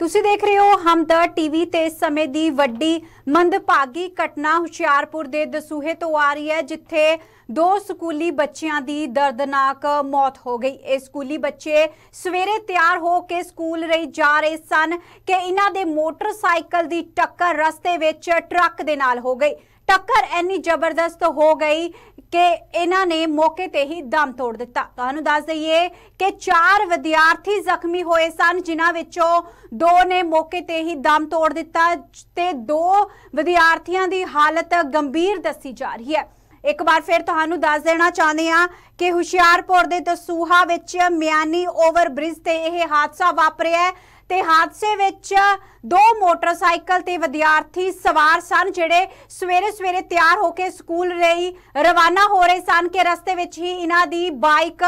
ਤੁਸੀਂ ਦੇਖ ਰਹੇ ਹੋ ਹਮਦਰ ਟੀਵੀ ਤੇ ਇਸ ਸਮੇਂ ਦੀ ਵੱਡੀ ਮੰਦਭਾਗੀ ਘਟਨਾ ਹੁਸ਼ਿਆਰਪੁਰ ਦੇ ਦਸੂਹੇ ਤੋਂ ਆ ਰਹੀ ਹੈ ਜਿੱਥੇ ਦੋ ਸਕੂਲੀ ਬੱਚਿਆਂ ਦੀ ਦਰਦਨਾਕ ਮੌਤ ਹੋ ਗਈ ਇਹ ਸਕੂਲੀ ਬੱਚੇ ਸਵੇਰੇ ਤਿਆਰ ਹੋ ਕੇ ਸਕੂਲ ਲਈ ਜਾ ਰਹੇ ਸਨ ਕਿ ਇਹਨਾਂ ਦੇ ਮੋਟਰਸਾਈਕਲ ਦੀ ਟੱਕਰ ਰਸਤੇ ਵਿੱਚ ਟਰੱਕ ਦੇ ਨਾਲ ਹੋ ਗਈ ਟੱਕਰ ਇੰਨੀ ਜ਼ਬਰਦਸਤ ਹੋ ਗਈ ਕਿ ਇਹਨਾਂ ਨੇ ਮੌਕੇ ਤੇ ਹੀ ਦਮ ਤੋੜ ਦਿੱਤਾ ਤੁਹਾਨੂੰ ਦੱਸ ਦਈਏ ਕਿ ਚਾਰ ਵਿਦਿਆਰਥੀ ਜ਼ਖਮੀ ਹੋਏ ਸਨ ਜਿਨ੍ਹਾਂ ਵਿੱਚੋਂ ਦੋ ਨੇ ਮੌਕੇ ਤੇ ਹੀ ਦਮ ਤੋੜ ਦਿੱਤਾ ਤੇ ਦੋ ਵਿਦਿਆਰਥੀਆਂ ਦੀ ਹਾਲਤ ਗੰਭੀਰ ਦੱਸੀ ਜਾ ਰਹੀ ਹੈ ਇੱਕ ਵਾਰ ਫਿਰ ਤੁਹਾਨੂੰ ਦੱਸ ਦੇਣਾ ਚਾਹੁੰਦੇ ਆ ਕਿ ਹੁਸ਼ਿਆਰਪੁਰ ਦੇ ਦਸੂਹਾ ਵਿੱਚ ਮਿਆਨੀ ਓਵਰ ਬ੍ਰਿਜ ਤੇ ਇਹ ਹਾਦਸਾ ਵਾਪਰਿਆ ਹੈ ਤੇ ਹਾਦਸੇ ਵਿੱਚ ਦੋ ਮੋਟਰਸਾਈਕਲ ਤੇ ਵਿਦਿਆਰਥੀ ਸਵਾਰ ਸਨ ਜਿਹੜੇ ਸਵੇਰੇ ਸਵੇਰੇ ਤਿਆਰ ਹੋ ਕੇ ਸਕੂਲ ਲਈ ਰਵਾਨਾ ਹੋ ਰਹੇ ਸਨ ਕਿ ਰਸਤੇ ਵਿੱਚ ਹੀ ਇਹਨਾਂ ਦੀ ਬਾਈਕ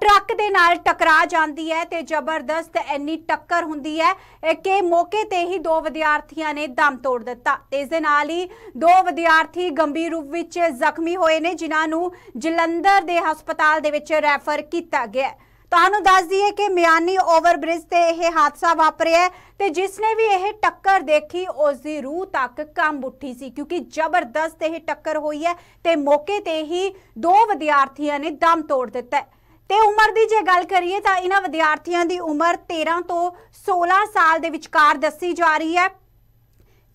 ਟਰੱਕ ਦੇ ਨਾਲ ਟਕਰਾ ਜਾਂਦੀ ਹੈ ਤੇ ਜ਼ਬਰਦਸਤ ਐਨੀ ਟੱਕਰ ਹੁੰਦੀ ਹੈ ਕਿ ਮੌਕੇ ਤੇ ਹੀ ਦੋ ਵਿਦਿਆਰਥੀਆਂ ਨੇ ਦਮ ਤੋੜ ਦਿੱਤਾ ਤੇ ਇਸ ਦੇ ਨਾਲ ਹੀ ਦੋ ਵਿਦਿਆਰਥੀ ਗੰਭੀਰ ਰੂਪ ਵਿੱਚ ਜ਼ਖਮੀ ਹੋਏ ਨੇ ਜਿਨ੍ਹਾਂ ਨੂੰ ਜਲੰਧਰ ਦੇ ਹਸਪਤਾਲ ਦੇ ਵਿੱਚ ਰੈਫਰ ਕੀਤਾ ਗਿਆ ਤੁਹਾਨੂੰ ਦੱਸ ਦਈਏ ਕਿ ਮਿਆਨੀ ਓਵਰਬ੍ਰਿਜ ਤੇ ਇਹ ਹਾਦਸਾ ਵਾਪਰਿਆ ਤੇ ਜਿਸ ਨੇ ਵੀ ਇਹ ਟੱਕਰ ਦੇਖੀ ਉਸ ਦੀ ਰੂਹ ਤੱਕ ਕੰਬ ਉੱਠੀ ਸੀ ਕਿਉਂਕਿ ਜ਼ਬਰਦਸਤ ਇਹ ਟੱਕਰ ਹੋਈ ਹੈ ਤੇ ਮੌਕੇ ਤੇ ਹੀ ਦੋ ਵਿਦਿਆਰਥੀਆਂ ਨੇ ਦਮ ਤੋੜ ਦਿੱਤਾ ਤੇ ਉਮਰ ਦੀ ਜੇ ਗੱਲ ਕਰੀਏ ਤਾਂ ਇਹਨਾਂ ਵਿਦਿਆਰਥੀਆਂ ਦੀ ਉਮਰ 13 ਤੋਂ 16 ਸਾਲ ਦੇ ਵਿਚਕਾਰ ਦੱਸੀ ਜਾ ਰਹੀ ਹੈ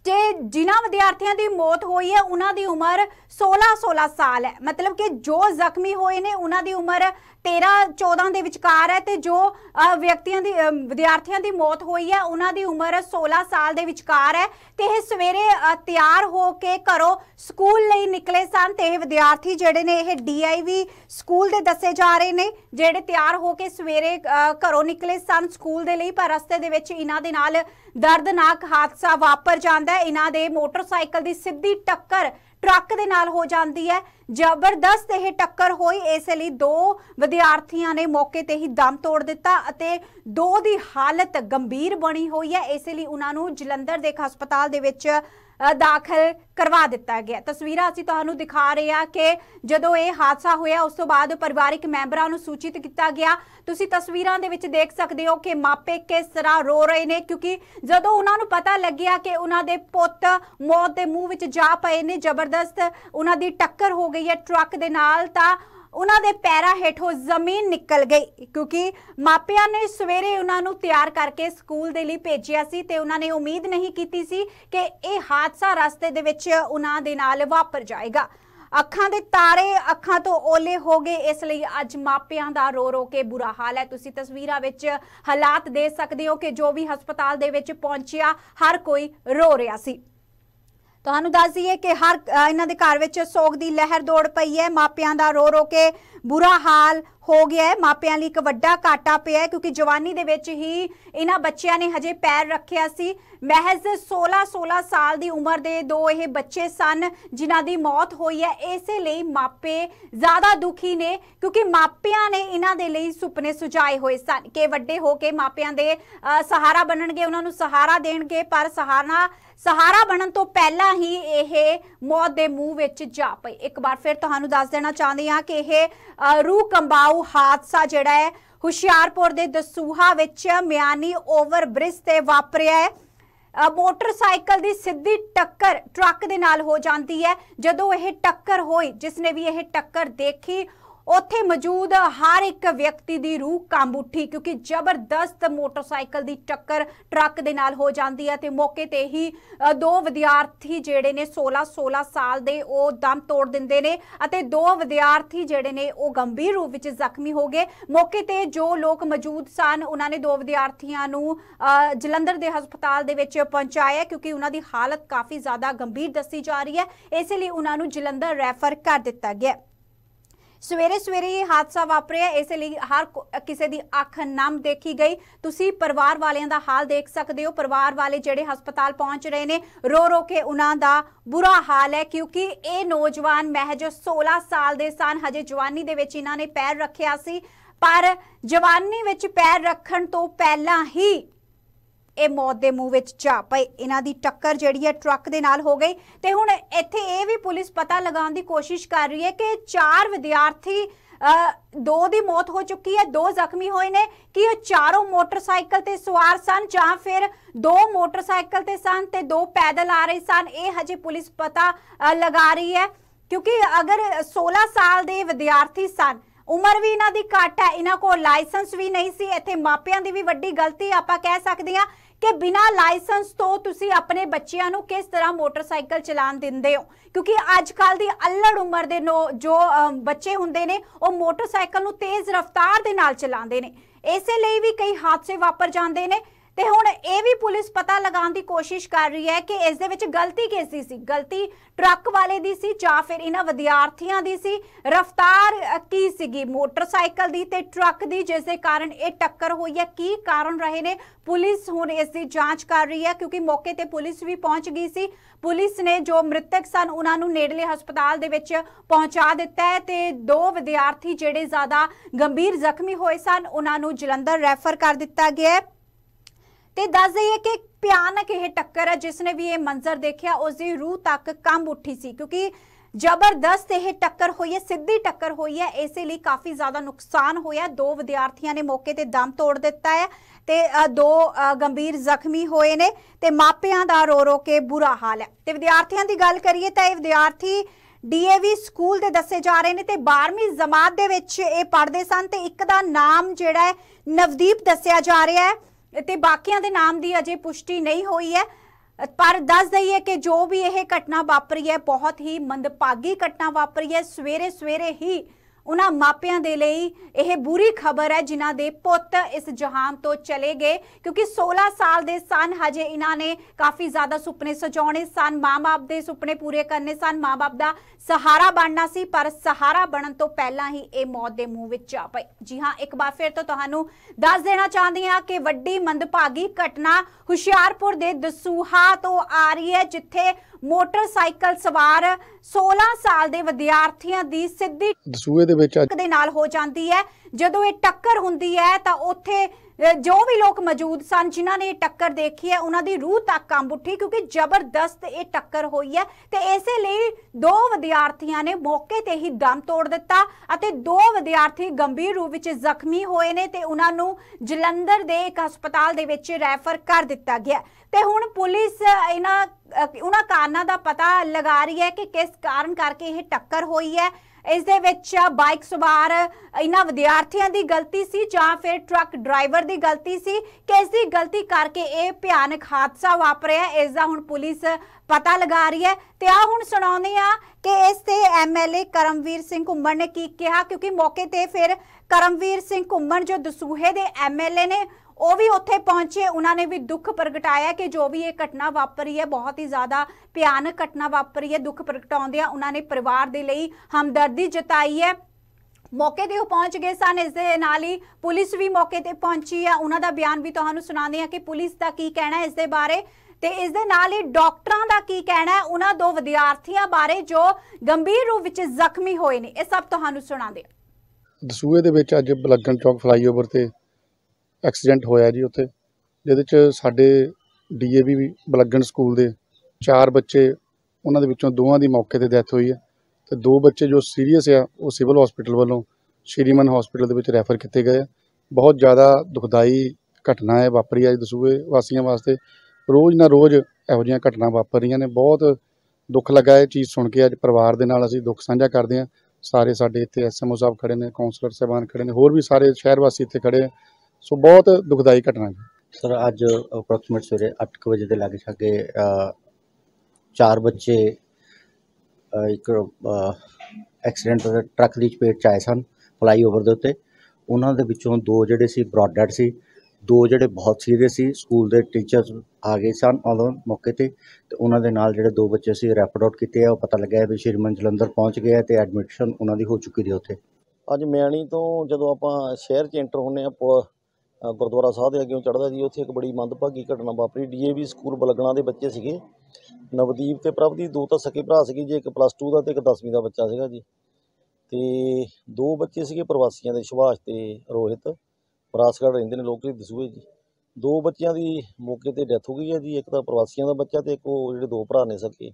ਤੇ ਜਿਨ੍ਹਾਂ ਵਿਦਿਆਰਥੀਆਂ ਦੀ ਮੌਤ ਹੋਈ ਹੈ ਉਹਨਾਂ ਦੀ ਉਮਰ 16-16 ਸਾਲ ਹੈ ਮਤਲਬ ਕਿ ਜੋ ਜ਼ਖਮੀ ਹੋਏ ਨੇ ਉਹਨਾਂ ਦੀ ਉਮਰ 13 14 ਦੇ ਵਿਚਕਾਰ ਹੈ ਤੇ ਜੋ ਵਿਅਕਤੀਆਂ ਦੀ ਵਿਦਿਆਰਥੀਆਂ ਦੀ ਮੌਤ ਹੋਈ ਹੈ ਉਹਨਾਂ ਦੀ ਉਮਰ 16 ਸਾਲ ਦੇ ਵਿਚਕਾਰ ਹੈ ਤੇ ਇਹ ਸਵੇਰੇ ਤਿਆਰ ਹੋ ਕੇ ਘਰੋਂ ਸਕੂਲ ਲਈ ਨਿਕਲੇ ਸਨ ਤੇ ਇਹ ਵਿਦਿਆਰਥੀ ਜਿਹੜੇ ਨੇ ਇਹ ਡੀਆਈਵੀ ਸਕੂਲ ਦੇ ਦੱਸੇ ਜਾ ਰਹੇ ਨੇ ਜਿਹੜੇ ਤਿਆਰ ਹੋ ਕੇ ਸਵੇਰੇ ਘਰੋਂ ਨਿਕਲੇ ਸਨ ਸਕੂਲ ਦੇ ਲਈ ਪਰ ਰਸਤੇ ਦੇ ਵਿੱਚ ਇਹਨਾਂ ਦੇ ਨਾਲ ਦਰਦਨਾਕ ਹਾਦਸਾ ਵਾਪਰ ਜਾਂਦਾ ਹੈ ਇਹਨਾਂ ਦੇ ਮੋਟਰਸਾਈਕਲ ਦੀ ਸਿੱਧੀ ਟੱਕਰ ਟਰੱਕ ਦੇ ਨਾਲ ਹੋ ਜਾਂਦੀ ਹੈ ਜ਼ਬਰਦਸਤ ਇਹ ਟੱਕਰ ਹੋਈ ਇਸ ਲਈ ਦੋ ਵਿਦਿਆਰਥੀਆਂ ਨੇ ਮੌਕੇ ਤੇ ਹੀ ਦਮ ਤੋੜ ਦਿੱਤਾ ਅਤੇ ਦੋ ਦੀ ਹਾਲਤ ਗੰਭੀਰ ਬਣੀ ਹੋਈ ਹੈ ਇਸ ਲਈ ਉਹਨਾਂ ਨੂੰ ਜਲੰਧਰ ਦੇ ਹਸਪਤਾਲ ਦੇ ਵਿੱਚ ਦਾਖਲ ਕਰਵਾ ਦਿੱਤਾ ਗਿਆ ਤਸਵੀਰਾਂ ਅਸੀਂ ਤੁਹਾਨੂੰ ਦਿਖਾ ਰਹੇ ਆ ਕਿ ਜਦੋਂ ਇਹ ਹਾਦਸਾ ਹੋਇਆ ਉਸ ਤੋਂ ਬਾਅਦ ਪਰਿਵਾਰਿਕ ਮੈਂਬਰਾਂ ਨੂੰ ਸੂਚਿਤ ਕੀਤਾ ਗਿਆ ਤੁਸੀਂ ਤਸਵੀਰਾਂ ਦੇ ਵਿੱਚ ਦੇਖ ਸਕਦੇ ਹੋ ਕਿ ਮਾਪੇ ਕਿਸ ਤਰ੍ਹਾਂ ਰੋ ਰਹੇ ਨੇ ਕਿਉਂਕਿ ਜਦੋਂ ਉਹਨਾਂ ਨੂੰ ਪਤਾ ਲੱਗਿਆ ਕਿ ਉਹਨਾਂ ਦੇ ਪੁੱਤ ਮੌਤ ਦੇ ਮੂੰਹ ਵਿੱਚ ਜਾ ਪਏ ਨੇ ਜ਼ਬਰਦਸਤ ਉਹਨਾਂ ਦੀ ਟੱਕਰ ਹੋ ਗਈ ਹੈ ਟਰੱਕ ਦੇ ਨਾਲ ਤਾਂ ਉਹਨਾਂ ਦੇ ਪੈਰਾਂ ਹੇਠੋਂ ਜ਼ਮੀਨ ਨਿਕਲ ਗਈ ਕਿਉਂਕਿ ਮਾਪਿਆਂ ਨੇ ਸਵੇਰੇ ਉਹਨਾਂ ਨੂੰ ਤਿਆਰ ਕਰਕੇ ਸਕੂਲ ਦੇ ਲਈ ਭੇਜਿਆ ਸੀ ਤੇ ਉਹਨਾਂ ਨੇ ਉਮੀਦ ਨਹੀਂ ਕੀਤੀ ਸੀ ਕਿ ਇਹ ਹਾਦਸਾ ਰਸਤੇ ਦੇ ਵਿੱਚ ਉਹਨਾਂ ਦੇ ਨਾਲ ਵਾਪਰ ਜਾਏਗਾ ਅੱਖਾਂ ਦੇ ਤਾਰੇ ਅੱਖਾਂ ਤੋਂ ਓਲੇ ਹੋ ਗਏ ਇਸ ਲਈ ਅੱਜ ਮਾਪਿਆਂ ਦਾ ਰੋ ਰੋ ਕੇ ਬੁਰਾ ਹਾਲ ਹੈ ਤੁਸੀਂ ਤਸਵੀਰਾਂ ਵਿੱਚ ਹਾਲਾਤ ਦੇ ਸਕਦੇ ਹੋ ਕਿ ਜੋ ਵੀ ਹਸਪਤਾਲ ਦੇ ਵਿੱਚ ਪਹੁੰਚਿਆ ਹਰ ਕੋਈ ਰੋ ਰਿਹਾ ਸੀ ਤੁਹਾਨੂੰ ਦੱਸ ਦਈਏ ਕਿ ਹਰ ਇਹਨਾਂ ਦੇ ਘਰ ਵਿੱਚ ਸੋਗ ਦੀ ਲਹਿਰ ਦੌੜ ਪਈ ਹੈ ਮਾਪਿਆਂ ਦਾ ਰੋ ਰੋ ਕੇ ਬੁਰਾ ਹਾਲ ਹੋ ਗਿਆ ਹੈ ਮਾਪਿਆਂ ਲਈ ਇੱਕ ਵੱਡਾ ਘਾਟਾ ਪਿਆ ਕਿਉਂਕਿ ਜਵਾਨੀ ਦੇ ਵਿੱਚ ਹੀ ਇਹਨਾਂ ਬੱਚਿਆਂ ਨੇ ਹਜੇ ਪੈਰ ਰੱਖਿਆ ਸੀ ਮਹਿਜ਼ 16-16 ਸਾਲ ਦੀ ਉਮਰ ਦੇ ਦੋ ਇਹ ਬੱਚੇ ਸਨ ਜਿਨ੍ਹਾਂ ਦੀ ਮੌਤ ਹੋਈ ਹੈ ਇਸੇ ਲਈ ਮਾਪੇ ਜ਼ਿਆਦਾ ਦੁਖੀ ਨੇ ਕਿਉਂਕਿ ਮਾਪਿਆਂ ਨੇ ਇਹਨਾਂ ਦੇ ਲਈ ਸੁਪਨੇ ਸੁਝਾਏ ਹੋਏ ਸਨ ਕਿ ਵੱਡੇ ਹੋ ਕੇ ਮਾਪਿਆਂ ਦੇ ਸਹਾਰਾ ਬਣਨਗੇ ਉਹਨਾਂ ਨੂੰ ਸਹਾਰਾ ਦੇਣਗੇ ਪਰ ਸਹਾਰਾ ਸਹਾਰਾ ਬਣਨ ਤੋਂ ਪਹਿਲਾਂ ਹੀ ਇਹ ਮੌਤ ਦੇ ਮੂੰਹ ਵਿੱਚ ਜਾ ਪਈ ਇੱਕ ਵਾਰ ਫਿਰ ਤੁਹਾਨੂੰ ਦੱਸ ਦੇਣਾ ਚਾਹੁੰਦੇ ਹਾਂ ਕਿ ਇਹ ਰੂਹ ਕੰਬਾਉ ਹਾਦਸਾ ਜਿਹੜਾ ਹੈ ਹੁਸ਼ਿਆਰਪੁਰ ਦੇ ਦਸੂਹਾ ਵਿੱਚ ਮਿਆਨੀ ਓਵਰ ਬ੍ਰਿਜ ਤੇ ਵਾਪਰਿਆ ਹੈ ਮੋਟਰਸਾਈਕਲ ਦੀ ਸਿੱਧੀ ਟੱਕਰ ਟਰੱਕ ਦੇ ਨਾਲ ਹੋ ਜਾਂਦੀ ਹੈ ਜਦੋਂ ਇਹ ਟੱਕਰ ਹੋਈ ਜਿਸ ਨੇ ਵੀ ਇਹ ਟੱਕਰ ਦੇਖੀ ਉੱਥੇ ਮੌਜੂਦ ਹਰ ਇੱਕ ਵਿਅਕਤੀ ਦੀ ਰੂਹ ਕੰਬ ਉੱਠੀ ਕਿਉਂਕਿ ਜ਼ਬਰਦਸਤ ਮੋਟਰਸਾਈਕਲ ਦੀ ਟੱਕਰ ਟਰੱਕ ਦੇ ਨਾਲ ਹੋ ਜਾਂਦੀ ਹੈ ਤੇ ਮੌਕੇ ਤੇ ਹੀ ਦੋ ਵਿਦਿਆਰਥੀ ਜਿਹੜੇ ਨੇ 16 16 ਸਾਲ ਦੇ ਉਹ ਦਮ ਤੋੜ ਦਿੰਦੇ ਨੇ ਅਤੇ ਦੋ ਵਿਦਿਆਰਥੀ ਜਿਹੜੇ ਨੇ ਉਹ ਗੰਭੀਰ ਰੂਪ ਵਿੱਚ ਜ਼ਖਮੀ ਹੋ ਗਏ ਮੌਕੇ ਤੇ ਜੋ ਲੋਕ ਮੌਜੂਦ ਸਨ ਉਹਨਾਂ ਨੇ ਦੋ ਵਿਦਿਆਰਥੀਆਂ ਨੂੰ ਜਲੰਧਰ ਦੇ ਹਸਪਤਾਲ ਦੇ ਵਿੱਚ ਪਹੁੰਚਾਇਆ ਕਿਉਂਕਿ ਉਹਨਾਂ ਦੀ ਹਾਲਤ ਕਾਫੀ ਜ਼ਿਆਦਾ ਗੰਭੀਰ ਦੱਸੀ ਜਾ ਰਹੀ ਹੈ ਇਸੇ ਲਈ ਉਹਨਾਂ ਨੂੰ ਜਲੰਧਰ ਰੈਫਰ ਕਰ ਦਿੱਤਾ ਗਿਆ ਸਵੇਰੇ ਸਵੇਰੇ ਇਹ ਹਾਦਸਾ ਵਾਪਰਿਆ ਇਸ ਲਈ ਹਰ ਕਿਸੇ ਦੀ ਅੱਖ ਨਮ ਦੇਖੀ ਗਈ ਤੁਸੀਂ ਪਰਿਵਾਰ ਵਾਲਿਆਂ ਦਾ ਹਾਲ ਦੇਖ ਸਕਦੇ ਹੋ ਪਰਿਵਾਰ ਵਾਲੇ ਜਿਹੜੇ ਹਸਪਤਾਲ ਪਹੁੰਚ ਰਹੇ ਨੇ ਰੋ ਰੋ ਕੇ ਉਹਨਾਂ ਦਾ ਬੁਰਾ ਹਾਲ ਹੈ ਕਿਉਂਕਿ ਇਹ ਨੌਜਵਾਨ ਮਹਿਜ 16 ਸਾਲ ਦੇ ਸਨ ਹਜੇ ਜਵਾਨੀ ਦੇ ਵਿੱਚ ਇਹਨਾਂ ਨੇ ਪੈਰ ਰੱਖਿਆ ਸੀ ਪਰ ਜਵਾਨੀ ਵਿੱਚ ਪੈਰ ਰੱਖਣ ਤੋਂ ਪਹਿਲਾਂ ਹੀ ਇਹ ਮੌਤ ਦੇ ਮੂੰਹ ਵਿੱਚ ਜਾ ਪਏ ਇਹਨਾਂ ਦੀ ਟੱਕਰ ਜਿਹੜੀ ਹੈ ਟਰੱਕ ਦੇ ਨਾਲ ਹੋ ਗਈ ਤੇ ਹੁਣ ਇੱਥੇ ਇਹ ਵੀ ਪੁਲਿਸ ਪਤਾ ਲਗਾਉਣ ਦੀ ਕੋਸ਼ਿਸ਼ ਕਰ ਰਹੀ ਹੈ ਕਿ ਚਾਰ ਵਿਦਿਆਰਥੀ ਦੋ ਦੀ ਮੌਤ ਹੋ ਚੁੱਕੀ ਹੈ ਦੋ ਜ਼ਖਮੀ ਹੋਏ ਨੇ ਕਿ ਉਹ ਚਾਰੋਂ ਮੋਟਰਸਾਈਕਲ ਤੇ ਸਵਾਰ ਸਨ ਜਾਂ ਫਿਰ ਦੋ ਮੋਟਰਸਾਈਕਲ ਤੇ ਸਨ ਤੇ ਦੋ ਪੈਦਲ ਆ ਰਹੇ ਸਨ ਇਹ ਹਜੇ ਪੁਲਿਸ ਪਤਾ ਲਗਾ ਰਹੀ ਹੈ ਕਿਉਂਕਿ ਅਗਰ 16 ਸਾਲ ਦੇ ਵਿਦਿਆਰਥੀ ਸਨ ਉਮਰ ਵੀ ਇਹਨਾਂ ਦੀ ਘੱਟ ਹੈ ਇਹਨਾਂ ਕੋਲ ਲਾਇਸੈਂਸ ਵੀ ਨਹੀਂ ਸੀ ਇੱਥੇ ਮਾਪਿਆਂ ਦੀ ਵੀ ਵੱਡੀ ਗਲਤੀ ਆਪਾਂ ਕਹਿ ਸਕਦੇ ਹਾਂ ਕਿ ਬਿਨਾ ਲਾਇਸੈਂਸ ਤੋਂ ਤੁਸੀਂ ਆਪਣੇ ਬੱਚਿਆਂ ਨੂੰ ਕਿਸ ਤਰ੍ਹਾਂ ਮੋਟਰਸਾਈਕਲ ਚਲਾਉਣ ਦਿੰਦੇ ਹੋ ਕਿਉਂਕਿ ਅੱਜ ਕੱਲ ਦੀ ਅਲੜ ਉਮਰ ਦੇ ਜੋ ਬੱਚੇ ਹੁੰਦੇ ਨੇ ਉਹ ਮੋਟਰਸਾਈਕਲ ਨੂੰ ਤੇਜ਼ ਰਫ਼ਤਾਰ ਦੇ ਨਾਲ ਚਲਾਉਂਦੇ ਨੇ ਇਸੇ ਲਈ ਵੀ ਕਈ ਹਾਦਸੇ ਵਾਪਰ ਜਾਂਦੇ ਨੇ ਤੇ ਹੁਣ ਇਹ ਵੀ ਪੁਲਿਸ ਪਤਾ ਲਗਾਉਣ ਦੀ ਕੋਸ਼ਿਸ਼ ਕਰ ਰਹੀ ਹੈ ਕਿ ਇਸ ਦੇ ਵਿੱਚ ਗਲਤੀ ਕਿਸ ਦੀ ਸੀ ਗਲਤੀ ਟਰੱਕ ਵਾਲੇ ਦੀ ਸੀ ਜਾਂ ਫਿਰ ਇਹਨਾਂ ਵਿਦਿਆਰਥੀਆਂ ਦੀ ਸੀ ਰਫ਼ਤਾਰ ਕੀ ਸੀਗੀ ਮੋਟਰਸਾਈਕਲ ਦੀ ਤੇ ਟਰੱਕ ਦੀ ਜਿਸ ਦੇ ਕਾਰਨ ਇਹ ਟੱਕਰ ਹੋਈ ਹੈ ਕੀ ਕਾਰਨ ਰਹੇ ਨੇ ਪੁਲਿਸ ਹੁਣ ਇਸ ਦੀ ਜਾਂਚ ਕਰ ਰਹੀ ਹੈ ਕਿਉਂਕਿ ਮੌਕੇ ਤੇ ਪੁਲਿਸ ਵੀ ਪਹੁੰਚ ਗਈ ਸੀ ਪੁਲਿਸ ਨੇ ਜੋ ਮ੍ਰਿਤਕ ਸਨ ਉਹਨਾਂ ਨੂੰ ਨੇੜਲੇ ਹਸਪਤਾਲ ਦੇ ਵਿੱਚ ਪਹੁੰਚਾ ਦਿੱਤਾ ਹੈ ਤੇ ਦੋ ਵਿਦਿਆਰਥੀ ਜਿਹੜੇ ਜ਼ਿਆਦਾ ਗੰਭੀਰ ਜ਼ਖਮੀ ਹੋਏ ਸਨ ਉਹਨਾਂ ਨੂੰ ਜਲੰਧਰ ਰੈਫਰ ਕਰ ਦਿੱਤਾ ਗਿਆ ਹੈ ਤੇ ਦੱਸ ਦਈਏ ਕਿ ਭਿਆਨਕ ਇਹ ਟੱਕਰ ਹੈ ਜਿਸ ਨੇ ਵੀ ਇਹ ਮੰਜ਼ਰ ਦੇਖਿਆ ਉਸ ਦੀ ਰੂਹ ਤੱਕ ਕੰਬ ਉੱਠੀ ਸੀ ਕਿਉਂਕਿ ਜ਼ਬਰਦਸਤ ਇਹ ਟੱਕਰ ਹੋਈ ਹੈ ਸਿੱਧੀ ਟੱਕਰ ਹੋਈ ਹੈ ਇਸੇ ਲਈ ਕਾਫੀ ਜ਼ਿਆਦਾ ਨੁਕਸਾਨ ਹੋਇਆ ਦੋ ਵਿਦਿਆਰਥੀਆਂ ਨੇ ਮੌਕੇ ਤੇ ਦਮ ਤੋੜ ਦਿੱਤਾ ਹੈ ਤੇ ਦੋ ਗੰਭੀਰ ਜ਼ਖਮੀ ਹੋਏ ਨੇ ਤੇ ਮਾਪਿਆਂ ਦਾ ਰੋ ਰੋ ਕੇ ਬੁਰਾ ਹਾਲ ਹੈ ਤੇ ਵਿਦਿਆਰਥੀਆਂ ਦੀ ਗੱਲ ਕਰੀਏ ਤਾਂ ਇਹ ਵਿਦਿਆਰਥੀ ਡੀਏਵੀ ਸਕੂਲ ਦੇ ਦੱਸੇ ਜਾ ਰਹੇ ਨੇ ਤੇ 12ਵੀਂ ਜਮਾਤ ਦੇ ਵਿੱਚ ਇਹ ਪੜ੍ਹਦੇ ਸਨ ਤੇ ਇੱਕ ਦਾ ਨਾਮ ਜਿਹੜਾ ਹੈ ਨਵਦੀਪ ਦੱਸਿਆ ਜਾ ਰਿਹਾ ਹੈ ਤੇ ਬਾਕੀਆਂ ਦੇ ਨਾਮ ਦੀ ਅਜੇ ਪੁਸ਼ਟੀ ਨਹੀਂ ਹੋਈ ਹੈ ਪਰ ਦੱਸ ਦਈਏ ਕਿ ਜੋ ਵੀ ਇਹ ਘਟਨਾ ਵਾਪਰੀ ਹੈ ਬਹੁਤ ਹੀ ਮੰਦਭਾਗੀ ਘਟਨਾ ਵਾਪਰੀ ਹੈ ਸਵੇਰੇ ਸਵੇਰੇ ਹੀ ਉਹਨਾਂ ਮਾਪਿਆਂ ਦੇ ਲਈ ਇਹ ਬੁਰੀ ਖਬਰ ਹੈ ਜਿਨ੍ਹਾਂ ਦੇ ਪੁੱਤ ਇਸ ਜਹਾਨ ਤੋਂ ਚਲੇ ਗਏ ਕਿਉਂਕਿ 16 ਸਾਲ ਦੇ ਸਨ ਹਜੇ ਇਹਨਾਂ ਨੇ ਕਾਫੀ ਜ਼ਿਆਦਾ ਸੁਪਨੇ ਸਜਾਉਣੇ ਸਨ ਮਾਪੇ ਦੇ ਸੁਪਨੇ ਪੂਰੇ ਕਰਨੇ ਸਨ ਮਾਪੇ ਦਾ ਸਹਾਰਾ ਬਣਨਾ ਸੀ ਪਰ ਸਹਾਰਾ ਬਣਨ ਤੋਂ ਪਹਿਲਾਂ ਹੀ ਇਹ ਮੌਤ ਦੇ ਮੂੰਹ ਵਿੱਚ ਆ ਪਈ ਜੀ ਹਾਂ ਇੱਕ ਵਾਰ ਫਿਰ ਤੋਂ ਤੁਹਾਨੂੰ ਦੱਸ ਦੇਣਾ ਚਾਹੁੰਦੀ ਹਾਂ ਕਿ ਵੱਡੀ ਮੰਦਭਾਗੀ ਘਟਨਾ ਹੁਸ਼ਿਆਰਪੁਰ ਦੇ ਦਸੂਹਾ ਤੋਂ ਆ ਰਹੀ ਹੈ ਜਿੱਥੇ ਮੋਟਰਸਾਈਕਲ ਸਵਾਰ 16 ਸਾਲ ਦੇ ਵਿਦਿਆਰਥੀਆਂ ਦੀ ਸਿੱਧੀ ਦਸੂਏ ਦੇ ਵਿੱਚ ਦੇ ਨਾਲ ਹੋ ਜਾਂਦੀ ਹੈ ਜਦੋਂ ਇਹ ਟੱਕਰ ਹੁੰਦੀ ਹੈ ਤਾਂ ਉੱਥੇ ਜੋ ਵੀ ਲੋਕ ਮੌਜੂਦ ਸਨ ਜਿਨ੍ਹਾਂ ਨੇ ਟੱਕਰ ਦੇਖੀ ਹੈ ਉਹਨਾਂ ਦੀ ਰੂਹ ਤੱਕ ਕੰਬ ਉੱਠੀ ਕਿਉਂਕਿ ਜ਼ਬਰਦਸਤ ਇਹ ਟੱਕਰ ਹੋਈ ਹੈ ਤੇ ਇਸੇ ਲਈ ਦੋ ਵਿਦਿਆਰਥੀਆਂ ਨੇ ਮੌਕੇ ਤੇ ਹੀ ਦਮ ਤੋੜ ਦਿੱਤਾ ਅਤੇ ਦੋ ਵਿਦਿਆਰਥੀ ਗੰਭੀਰ ਰੂਪ ਵਿੱਚ ਜ਼ਖਮੀ ਹੋਏ ਨੇ ਤੇ ਉਹਨਾਂ ਨੂੰ ਜਲੰਧਰ ਦੇ ਇੱਕ ਹਸਪਤਾਲ ਦੇ ਵਿੱਚ ਰੈਫਰ ਕਰ ਦਿੱਤਾ ਗਿਆ ਤੇ ਹੁਣ ਪੁਲਿਸ ਇਹਨਾਂ ਉਹਨਾਂ ਕਾਰਨਾਂ ਦਾ ਪਤਾ ਲਗਾ ਰਹੀ ਹੈ ਕਿ ਕਿਸ ਕਾਰਨ ਕਰਕੇ ਇਹ ਟੱਕਰ ਹੋਈ ਹੈ ਇਸ ਦੇ ਵਿੱਚ ਬਾਈਕ ਸਵਾਰ ਇਹਨਾਂ ਵਿਦਿਆਰਥੀਆਂ ਦੀ ਗਲਤੀ ਸੀ ਜਾਂ ਫਿਰ ਟਰੱਕ ਡਰਾਈਵਰ ਦੀ ਗਲਤੀ ਸੀ ਕਿ ਇਸ ਦੀ ਗਲਤੀ ਕਰਕੇ ਇਹ ਭਿਆਨਕ ਹਾਦਸਾ ਵਾਪਰਿਆ ਇਸ ਦਾ ਹੁਣ ਪੁਲਿਸ ਪਤਾ ਲਗਾ ਰਹੀ ਹੈ ਤੇ ਆ ਹੁਣ ਸੁਣਾਉਂਦੇ ਆ ਕਿ ਇਸ ਤੇ ਐਮਐਲਏ ਕਰਮਵੀਰ ਸਿੰਘ ਘੁੰਮਣ ਨੇ ਕੀ ਕਿਹਾ ਕਿਉਂਕਿ ਮੌਕੇ ਤੇ ਫਿਰ ਕਰਮਵੀਰ ਸਿੰਘ ਘੁੰਮਣ ਜੋ ਦਸੂਹੇ ਦੇ ਐਮਐਲਏ ਨੇ ਉਹ ਵੀ ਉੱਥੇ ਪਹੁੰਚੇ ਉਹਨਾਂ ਨੇ ਵੀ ਦੁੱਖ ਪ੍ਰਗਟਾਇਆ ਕਿ ਜੋ ਵੀ ਇਹ ਘਟਨਾ ਵਾਪਰੀ ਹੈ ਬਹੁਤ ਹੀ ਜ਼ਿਆਦਾ ਭਿਆਨਕ ਘਟਨਾ ਵਾਪਰੀ ਹੈ ਦੁੱਖ ਪ੍ਰਗਟਾਉਂਦੇ ਆ ਉਹਨਾਂ ਨੇ ਪਰਿਵਾਰ ਦੇ ਲਈ ਹਮਦਰਦੀ ਜਤਾਈ ਹੈ ਮੌਕੇ ਤੇ ਪਹੁੰਚ ਗਏ ਸਨ ਇਸ ਦੇ ਨਾਲ ਹੀ ਪੁਲਿਸ ਵੀ ਮੌਕੇ ਤੇ ਪਹੁੰਚੀ ਹੈ ਉਹਨਾਂ ਦਾ ਬਿਆਨ ਵੀ ਤੁਹਾਨੂੰ ਸੁਣਾਉਂਦੇ ਆ ਕਿ ਪੁਲਿਸ ਦਾ ਕੀ ਕਹਿਣਾ ਹੈ ਇਸ ਦੇ ਬਾਰੇ ਤੇ ਇਸ ਦੇ ਨਾਲ ਹੀ ਡਾਕਟਰਾਂ ਦਾ ਕੀ ਕਹਿਣਾ ਹੈ ਉਹਨਾਂ ਦੋ ਵਿਦਿਆਰਥੀਆਂ ਬਾਰੇ ਜੋ ਗੰਭੀਰ ਰੂਪ ਵਿੱਚ ਜ਼ਖਮੀ ਹੋਏ ਨੇ ਇਹ ਸਭ ਤੁਹਾਨੂੰ ਸੁਣਾਉਂਦੇ ਦਸੂਏ ਦੇ ਵਿੱਚ ਅੱਜ ਬਲੱਗਣ ਚੌਕ ਫਲਾਈਓਵਰ ਤੇ ਐਕਸੀਡੈਂਟ ਹੋਇਆ ਜੀ ਉੱਥੇ ਜਿਹਦੇ 'ਚ ਸਾਡੇ ਡੀਏਵੀ ਬਲੱਗਣ ਸਕੂਲ ਦੇ ਚਾਰ ਬੱਚੇ ਉਹਨਾਂ ਦੇ ਵਿੱਚੋਂ ਦੋਹਾਂ ਦੀ ਮੌਕੇ ਤੇ ਡੈਥ ਹੋਈ ਹੈ ਤੇ ਦੋ ਬੱਚੇ ਜੋ ਸੀਰੀਅਸ ਆ ਉਹ ਸਿਵਲ ਹਸਪੀਟਲ ਵੱਲੋਂ ਸ਼੍ਰੀਮਨ ਹਸਪੀਟਲ ਦੇ ਵਿੱਚ ਰੈਫਰ ਕੀਤੇ ਗਏ ਬਹੁਤ ਜ਼ਿਆਦਾ ਦੁਖਦਾਈ ਘਟਨਾ ਹੈ ਵਾਪਰੀ ਅੱਜ ਦਸੂਏ ਵਾਸੀਆਂ ਵਾਸਤੇ ਰੋਜ਼ ਨਾ ਰੋਜ਼ ਇਹੋ ਜਿਹੀਆਂ ਘਟਨਾ ਵਾਪਰ ਰਹੀਆਂ ਨੇ ਬਹੁਤ ਦੁੱਖ ਲੱਗਾ ਇਹ ਚੀਜ਼ ਸੁਣ ਕੇ ਅੱਜ ਪਰਿਵਾਰ ਦੇ ਨਾਲ ਅਸੀਂ ਦੁੱਖ ਸਾਂਝਾ ਕਰਦੇ ਹਾਂ ਸਾਰੇ ਸਾਡੇ ਇੱਥੇ ਐਸਐਮਓ ਸਾਹਿਬ ਖੜੇ ਨੇ ਕਾਉਂਸਲਰ ਸਹਿਬਾਨ ਖੜੇ ਨੇ ਹੋਰ ਵੀ ਸਾਰੇ ਸ਼ਹਿਰ ਵਾਸੀ ਇੱਥੇ ਖੜੇ ਆ ਸੋ ਬਹੁਤ ਦੁਖਦਾਈ ਘਟਨਾ ਜੀ ਸਰ ਅੱਜ ਅਪਰੋਕਸੀਮੇਟ ਸਵੇਰੇ 8 ਵਜੇ ਦੇ ਲਾਗੇ ਛਾਗੇ ਚਾਰ ਬੱਚੇ ਇੱਕ ਐਕਸੀਡੈਂਟ ਹੋਇਆ ਟਰੱਕ ਦੀ ਚਪੇਟ ਚ ਆਏ ਸਨ ਫਲਾਈਓਵਰ ਦੇ ਉੱਤੇ ਉਹਨਾਂ ਦੇ ਵਿੱਚੋਂ ਦੋ ਜਿਹੜੇ ਸੀ ਬ੍ਰੌਡ ਡੈਡ ਸੀ ਦੋ ਜਿਹੜੇ ਬਹੁਤ ਸੀਰੀਅਸ ਸੀ ਸਕੂਲ ਦੇ ਟੀਚਰਸ ਆ ਗਏ ਸਨ ਉਹਨਾਂ ਮੌਕੇ ਤੇ ਤੇ ਉਹਨਾਂ ਦੇ ਨਾਲ ਜਿਹੜੇ ਦੋ ਬੱਚੇ ਸੀ ਰੈਪਡ ਆਊਟ ਕੀਤੇ ਆ ਉਹ ਪਤਾ ਲੱਗਿਆ ਵੀ ਸ਼੍ਰੀਮਨ ਜਲੰਧਰ ਪਹੁੰਚ ਗਏ ਤੇ ਐਡਮਿਸ਼ਨ ਉਹਨਾਂ ਦੀ ਹੋ ਚੁੱਕੀ ਦੀ ਉੱਥੇ ਅੱਜ ਮਿਆਣੀ ਤੋਂ ਜਦੋਂ ਆਪਾਂ ਸ਼ਹਿਰ ਚ ਐਂਟਰ ਹੁੰਨੇ ਆ ਗੁਰਦੁਆਰਾ ਸਾਹਿਬ ਦੇ ਅੱਗੇੋਂ ਚੜਦਾ ਜੀ ਉੱਥੇ ਇੱਕ ਬੜੀ ਮੰਦਭਾਗੀ ਘਟਨਾ ਵਾਪਰੀ ਡੀਏਵੀ ਸਕੂਲ ਬਲਗਣਾ ਦੇ ਬੱਚੇ ਸੀਗੇ ਨਵਦੀਪ ਤੇ ਪ੍ਰਭਦੀ ਦੋ ਤਾਂ ਸਕੇ ਭਰਾ ਸੀਗੇ ਜੀ ਇੱਕ ਪਲੱਸ 2 ਦਾ ਤੇ ਇੱਕ 10ਵੀਂ ਦਾ ਬੱਚਾ ਸੀਗਾ ਜੀ ਤੇ ਦੋ ਬੱਚੇ ਸੀਗੇ ਪ੍ਰਵਾਸੀਆਂ ਦੇ ਸੁਭਾਸ਼ ਤੇ ਰੋਹਿਤ ਪ੍ਰਾਸਗੜ ਰਹਿੰਦੇ ਨੇ ਲੋਕਲੀ ਦਸੂਏ ਜੀ ਦੋ ਬੱਚਿਆਂ ਦੀ ਮੌਕੇ ਤੇ ਡੈਥ ਹੋ ਗਈ ਹੈ ਜੀ ਇੱਕ ਤਾਂ ਪ੍ਰਵਾਸੀਆਂ ਦਾ ਬੱਚਾ ਤੇ ਇੱਕ ਉਹ ਜਿਹੜੇ ਦੋ ਭਰਾ ਨੇ ਸਕੇ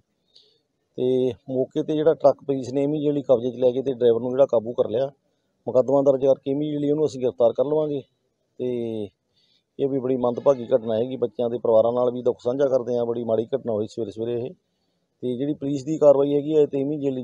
ਤੇ ਮੌਕੇ ਤੇ ਜਿਹੜਾ ਟਰੱਕ ਪੁਲਿਸ ਨੇ ਜਿਹੜੀ ਕਬਜ਼ੇ 'ਚ ਲੈ ਕੇ ਤੇ ਡਰਾਈਵਰ ਨੂੰ ਜਿਹੜਾ ਕਾਬੂ ਕਰ ਲਿਆ ਮੁਕੱਦਮਾ ਦਰਜ ਕਰਕੇ ਇਮੀਡੀਏਟਲੀ ਉਹਨੂੰ ਅਸੀਂ ਗ੍ਰਿਫਤਾਰ ਕਰ ਲਵਾਂਗੇ ਤੇ ਇਹ ਵੀ ਬੜੀ ਮੰਦਭਾਗੀ ਘਟਨਾ ਹੈਗੀ ਬੱਚਿਆਂ ਦੇ ਪਰਿਵਾਰਾਂ ਨਾਲ ਵੀ ਦੁੱਖ ਸਾਂਝਾ ਕਰਦੇ ਆ ਬੜੀ ਮਾੜੀ ਘਟਨਾ ਹੋਈ ਸਵੇਰੇ ਸਵੇਰੇ ਇਹ ਤੇ ਜਿਹੜੀ ਪੁਲਿਸ ਦੀ ਕਾਰਵਾਈ ਹੈਗੀ ਹੈ ਤੇ ਇਮੀਡੀਏਟਲੀ